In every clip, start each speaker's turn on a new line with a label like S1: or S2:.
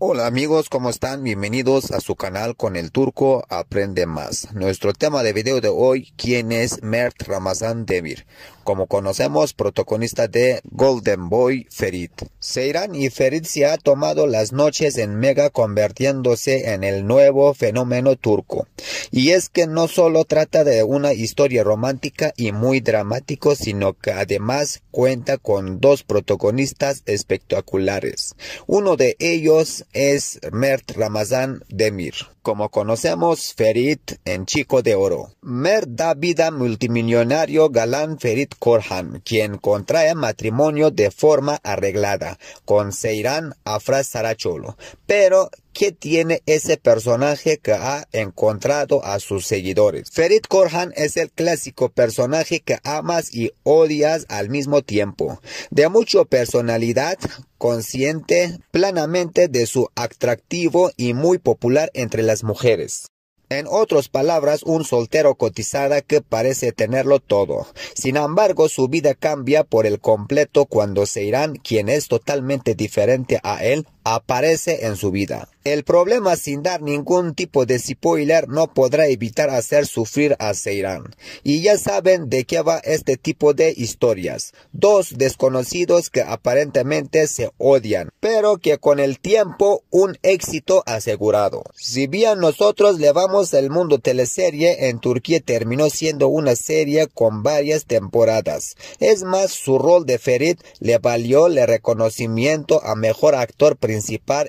S1: Hola amigos, ¿cómo están? Bienvenidos a su canal con el turco Aprende Más. Nuestro tema de video de hoy, ¿quién es Mert Ramazan Demir? Como conocemos, protagonista de Golden Boy Ferit. Seiran y Ferit se ha tomado las noches en Mega convirtiéndose en el nuevo fenómeno turco. Y es que no solo trata de una historia romántica y muy dramático, sino que además cuenta con dos protagonistas espectaculares. Uno de ellos es Mert Ramazan Demir como conocemos Ferit en Chico de Oro. Mer da vida multimillonario galán Ferit Korhan, quien contrae matrimonio de forma arreglada con Seiran Afra Saracholo. Pero, ¿qué tiene ese personaje que ha encontrado a sus seguidores? Ferit Korhan es el clásico personaje que amas y odias al mismo tiempo. De mucha personalidad, consciente plenamente de su atractivo y muy popular entre las mujeres. En otras palabras, un soltero cotizada que parece tenerlo todo. Sin embargo, su vida cambia por el completo cuando se irán, quien es totalmente diferente a él, aparece en su vida. El problema sin dar ningún tipo de spoiler no podrá evitar hacer sufrir a Seiran. Y ya saben de qué va este tipo de historias. Dos desconocidos que aparentemente se odian, pero que con el tiempo un éxito asegurado. Si bien nosotros vamos el mundo teleserie, en Turquía terminó siendo una serie con varias temporadas. Es más, su rol de Ferit le valió el reconocimiento a mejor actor principal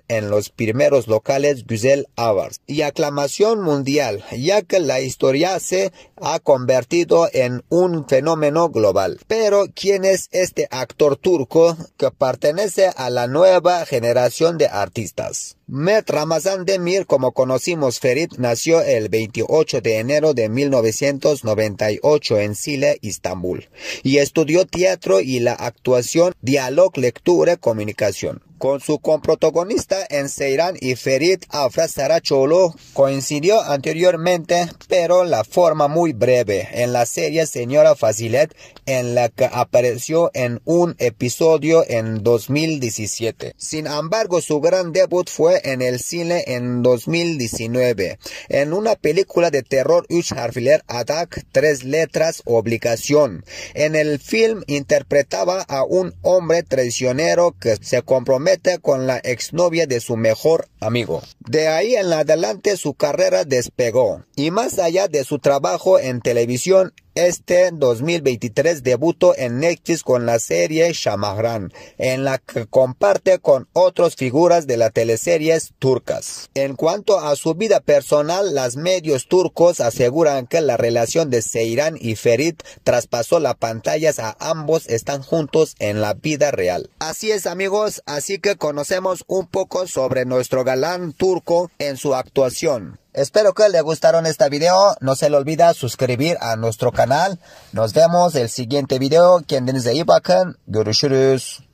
S1: en los primeros locales Güzel Awards y aclamación mundial, ya que la historia se ha convertido en un fenómeno global. Pero, ¿quién es este actor turco que pertenece a la nueva generación de artistas? Met Ramazan Demir, como conocimos Ferit, nació el 28 de enero de 1998 en Sile, Istambul, y estudió teatro y la actuación, diálogo, lectura, comunicación con su comprotagonista en Seiran y Ferit Afra Saracholo coincidió anteriormente, pero la forma muy breve, en la serie Señora Facilet, en la que apareció en un episodio en 2017. Sin embargo, su gran debut fue en el cine en 2019, en una película de terror Uch Harfiler Attack, tres letras, obligación. En el film interpretaba a un hombre traicionero que se compromete con la exnovia de su mejor amigo. De ahí en adelante su carrera despegó y más allá de su trabajo en televisión este 2023 debutó en Netflix con la serie Shamahran, en la que comparte con otras figuras de las teleseries turcas. En cuanto a su vida personal, los medios turcos aseguran que la relación de Seiran y Ferit traspasó las pantallas a ambos están juntos en la vida real. Así es amigos, así que conocemos un poco sobre nuestro galán turco en su actuación. Espero que les gustaron este video. No se le olvida suscribir a nuestro canal. Nos vemos el siguiente video. Kendinize iyi bakın. Görüşürüz.